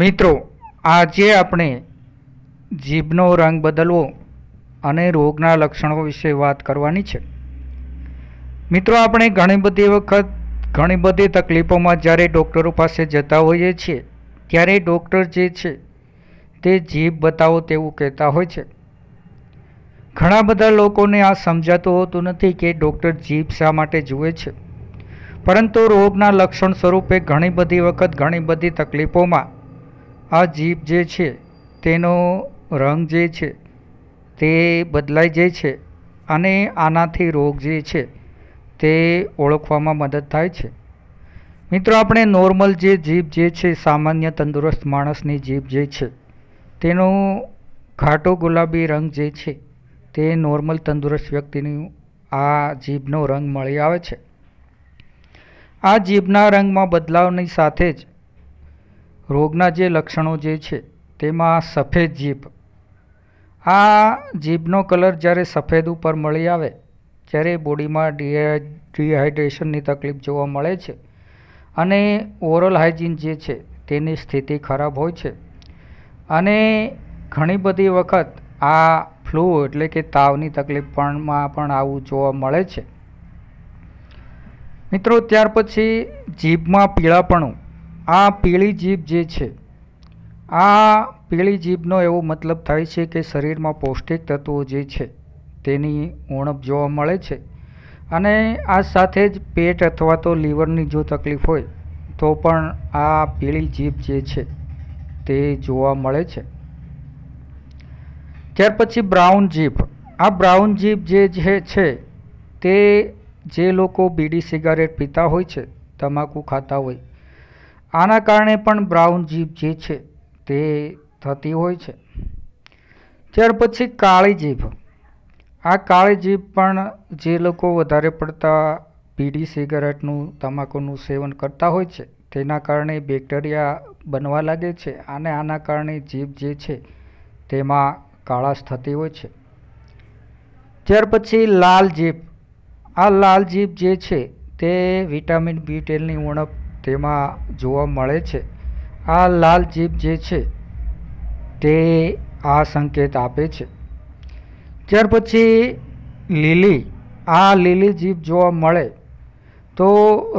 મિત્રો આજે આપણે જીભનો રંગ બદલવો અને રોગના લક્ષણો વિશે વાત કરવાની છે મિત્રો આપણે ઘણી બધી વખત ઘણી બધી તકલીફોમાં જ્યારે ડૉક્ટરો પાસે જતા હોઈએ છીએ ત્યારે ડૉક્ટર જે છે તે જીભ બતાવો તેવું કહેતા હોય છે ઘણા બધા લોકોને આ સમજાતું હોતું નથી કે ડૉક્ટર જીભ શા માટે જુએ છે પરંતુ રોગના લક્ષણ સ્વરૂપે ઘણી બધી વખત ઘણી બધી તકલીફોમાં આ જીભ જે છે તેનો રંગ જે છે તે બદલાઈ જાય છે અને આનાથી રોગ જે છે તે ઓળખવામાં મદદ થાય છે મિત્રો આપણે નોર્મલ જે જીભ જે છે સામાન્ય તંદુરસ્ત માણસની જીભ જે છે તેનો ઘાટો ગુલાબી રંગ જે છે તે નોર્મલ તંદુરસ્ત વ્યક્તિની આ જીભનો રંગ મળી આવે છે આ જીભના રંગમાં બદલાવની સાથે જ રોગના જે લક્ષણો જે છે તેમાં સફેદ જીભ આ જીભનો કલર જ્યારે સફેદ ઉપર મળી આવે ત્યારે બોડીમાં ડિહાઈડ્રેશનની તકલીફ જોવા મળે છે અને ઓરલ હાઇજીન જે છે તેની સ્થિતિ ખરાબ હોય છે અને ઘણી બધી વખત આ ફ્લૂ એટલે કે તાવની તકલીફ પણમાં પણ આવું જોવા મળે છે મિત્રો ત્યાર પછી જીભમાં પીળાપણું આ પીળી જીભ જે છે આ પીળી જીભનો એવો મતલબ થાય છે કે શરીરમાં પૌષ્ટિક તત્વો જે છે તેની ઉણપ જોવા મળે છે અને આ સાથે જ પેટ અથવા તો લીવરની જો તકલીફ હોય તો પણ આ પીળી જીભ જે છે તે જોવા મળે છે ત્યાર પછી બ્રાઉન જીભ આ બ્રાઉન જીભ જે છે તે જે લોકો બીડી સિગારેટ પીતા હોય છે તમાકુ ખાતા હોય આના કારણે પણ બ્રાઉન જીભ જે છે તે થતી હોય છે ત્યાર પછી કાળી જીભ આ કાળી જીભ પણ જે લોકો વધારે પડતા પીડી સિગરેટનું તમાકુનું સેવન કરતા હોય છે તેના કારણે બેક્ટેરિયા બનવા લાગે છે અને આના કારણે જીભ જે છે તેમાં કાળાશ થતી હોય છે ત્યાર પછી લાલ જીભ આ લાલ જીભ જે છે તે વિટામિન બી ટેલની ઉણપ તેમાં જોવા મળે છે આ લાલ જીભ જે છે તે આ સંકેત આપે છે ત્યાર પછી લીલી આ લીલી જીભ જોવા મળે તો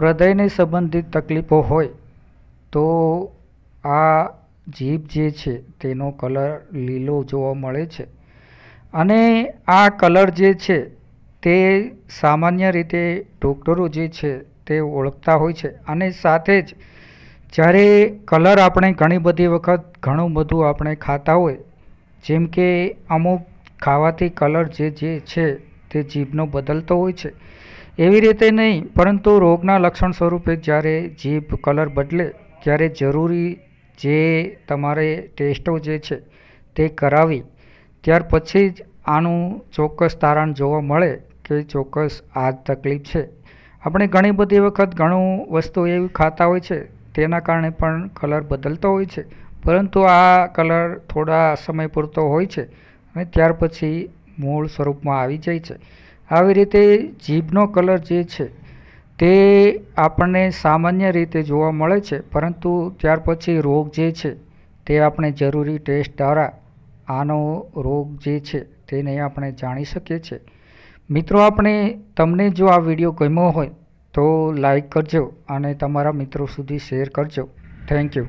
હૃદયને સંબંધિત તકલીફો હોય તો આ જીભ જે છે તેનો કલર લીલો જોવા મળે છે અને આ કલર જે છે તે સામાન્ય રીતે ડૉક્ટરો જે છે તે ઓળખતા હોય છે અને સાથે જ જ્યારે કલર આપણે ઘણી બધી વખત ઘણું બધું આપણે ખાતા હોય જેમ કે અમુક ખાવાથી કલર જે જે છે તે જીભનો બદલતો હોય છે એવી રીતે નહીં પરંતુ રોગના લક્ષણ સ્વરૂપે જ્યારે જીભ કલર બદલે ત્યારે જરૂરી જે તમારે ટેસ્ટો જે છે તે કરાવી ત્યાર પછી જ આનું ચોક્કસ તારણ જોવા મળે કે ચોક્કસ આ તકલીફ છે આપણે ઘણી બધી વખત ઘણું વસ્તુ એવી ખાતા હોય છે તેના કારણે પણ કલર બદલતો હોય છે પરંતુ આ કલર થોડા સમય પૂરતો હોય છે અને ત્યાર પછી મૂળ સ્વરૂપમાં આવી જાય છે આવી રીતે જીભનો કલર જે છે તે આપણને સામાન્ય રીતે જોવા મળે છે પરંતુ ત્યાર પછી રોગ જે છે તે આપણે જરૂરી ટેસ્ટ દ્વારા આનો રોગ જે છે તેને આપણે જાણી શકીએ છીએ મિત્રો આપણે તમને જો આ વિડીયો ગમ્યો હોય તો લાઈક કરજો અને તમારા મિત્રો સુધી શેર કરજો થેન્ક યુ